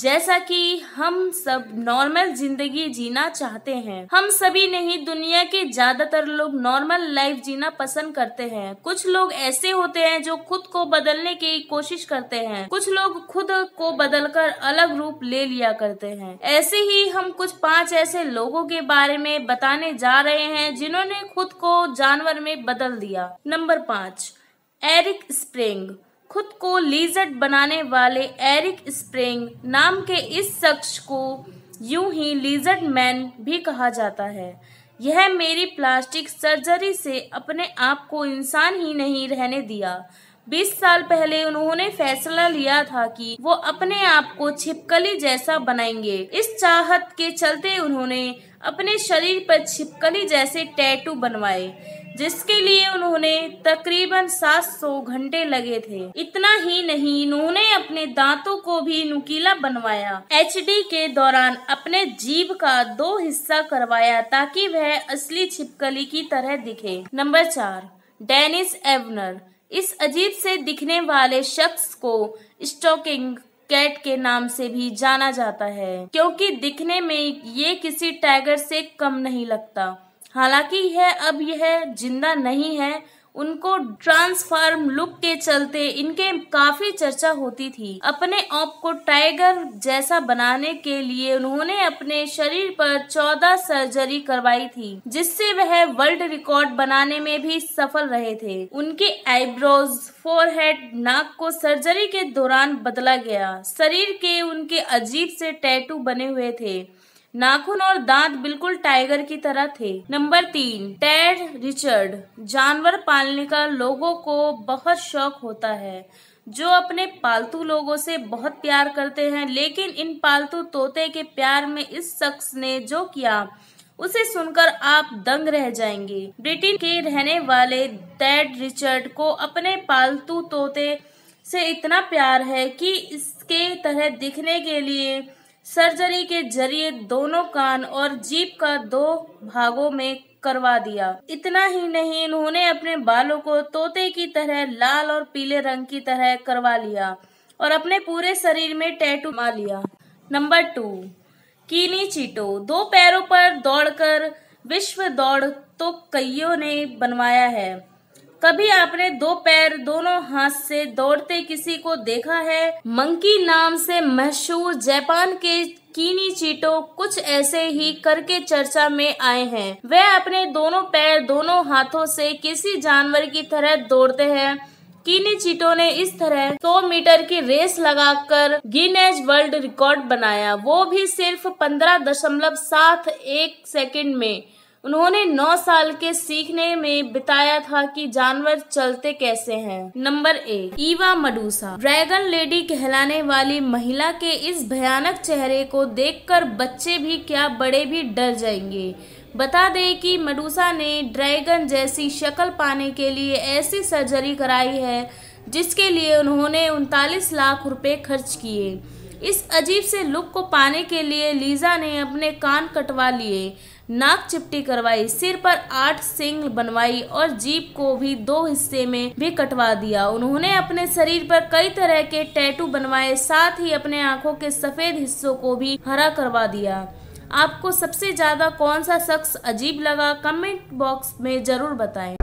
जैसा कि हम सब नॉर्मल जिंदगी जीना चाहते हैं हम सभी नहीं दुनिया के ज्यादातर लोग नॉर्मल लाइफ जीना पसंद करते हैं कुछ लोग ऐसे होते हैं जो खुद को बदलने की कोशिश करते हैं कुछ लोग खुद को बदलकर अलग रूप ले लिया करते हैं ऐसे ही हम कुछ पांच ऐसे लोगों के बारे में बताने जा रहे हैं जिन्होंने खुद को जानवर में बदल दिया नंबर पाँच एरिक स्प्रिंग खुद को लीजट बनाने वाले एरिक स्प्रिंग नाम के इस शख्स को यूं ही लीजट मैन भी कहा जाता है यह मेरी प्लास्टिक सर्जरी से अपने आप को इंसान ही नहीं रहने दिया 20 साल पहले उन्होंने फैसला लिया था कि वो अपने आप को छिपकली जैसा बनाएंगे इस चाहत के चलते उन्होंने अपने शरीर पर छिपकली जैसे टैटू बनवाए जिसके लिए उन्होंने तकरीबन 700 घंटे लगे थे इतना ही नहीं उन्होंने अपने दांतों को भी नुकीला बनवाया एच के दौरान अपने जीव का दो हिस्सा करवाया ताकि वह असली छिपकली की तरह दिखे नंबर चार डेनिस एवनर इस अजीब से दिखने वाले शख्स को स्टॉकिंग कैट के नाम से भी जाना जाता है क्योंकि दिखने में ये किसी टाइगर से कम नहीं लगता हालांकि यह अब यह जिंदा नहीं है उनको ट्रांसफार्म लुक के चलते इनके काफी चर्चा होती थी अपने आप को टाइगर जैसा बनाने के लिए उन्होंने अपने शरीर पर 14 सर्जरी करवाई थी जिससे वह वर्ल्ड रिकॉर्ड बनाने में भी सफल रहे थे उनके आईब्रोज फोरहेड नाक को सर्जरी के दौरान बदला गया शरीर के उनके अजीब से टैटू बने हुए थे नाखून और दांत बिल्कुल टाइगर की तरह थे नंबर तीन टेड रिचर्ड जानवर पालने का लोगों को बहुत शौक होता है जो अपने पालतू लोगों से बहुत प्यार करते हैं लेकिन इन पालतू तोते के प्यार में इस शख्स ने जो किया उसे सुनकर आप दंग रह जाएंगे ब्रिटेन के रहने वाले टेड रिचर्ड को अपने पालतू तोते से इतना प्यार है कि इसके तरह दिखने के लिए सर्जरी के जरिए दोनों कान और जीप का दो भागों में करवा दिया इतना ही नहीं इन्होंने अपने बालों को तोते की तरह लाल और पीले रंग की तरह करवा लिया और अपने पूरे शरीर में टैटू मार लिया नंबर टू कीनी चीटो दो पैरों पर दौड़कर विश्व दौड़ तो कईयों ने बनवाया है कभी आपने दो पैर दोनों हाथ से दौड़ते किसी को देखा है मंकी नाम से मशहूर जापान के कीनी चीटो कुछ ऐसे ही करके चर्चा में आए हैं वे अपने दोनों पैर दोनों हाथों से किसी जानवर की तरह दौड़ते हैं कीनी चीटो ने इस तरह 100 मीटर की रेस लगाकर गिनेज वर्ल्ड रिकॉर्ड बनाया वो भी सिर्फ 15.71 सेकंड में उन्होंने 9 साल के सीखने में बिताया था कि जानवर चलते कैसे हैं। नंबर एक ईवा मडूसा ड्रैगन लेडी कहलाने वाली महिला के इस भयानक चेहरे को देखकर बच्चे भी क्या बड़े भी डर जाएंगे बता दें कि मडूसा ने ड्रैगन जैसी शक्ल पाने के लिए ऐसी सर्जरी कराई है जिसके लिए उन्होंने उनतालीस लाख रुपए खर्च किए इस अजीब से लुक को पाने के लिए लीजा ने अपने कान कटवा लिए नाक चिपटी करवाई सिर पर आठ सिंग बनवाई और जीप को भी दो हिस्से में भी कटवा दिया उन्होंने अपने शरीर पर कई तरह के टैटू बनवाए साथ ही अपने आंखों के सफेद हिस्सों को भी हरा करवा दिया आपको सबसे ज्यादा कौन सा शख्स अजीब लगा कमेंट बॉक्स में जरूर बताएं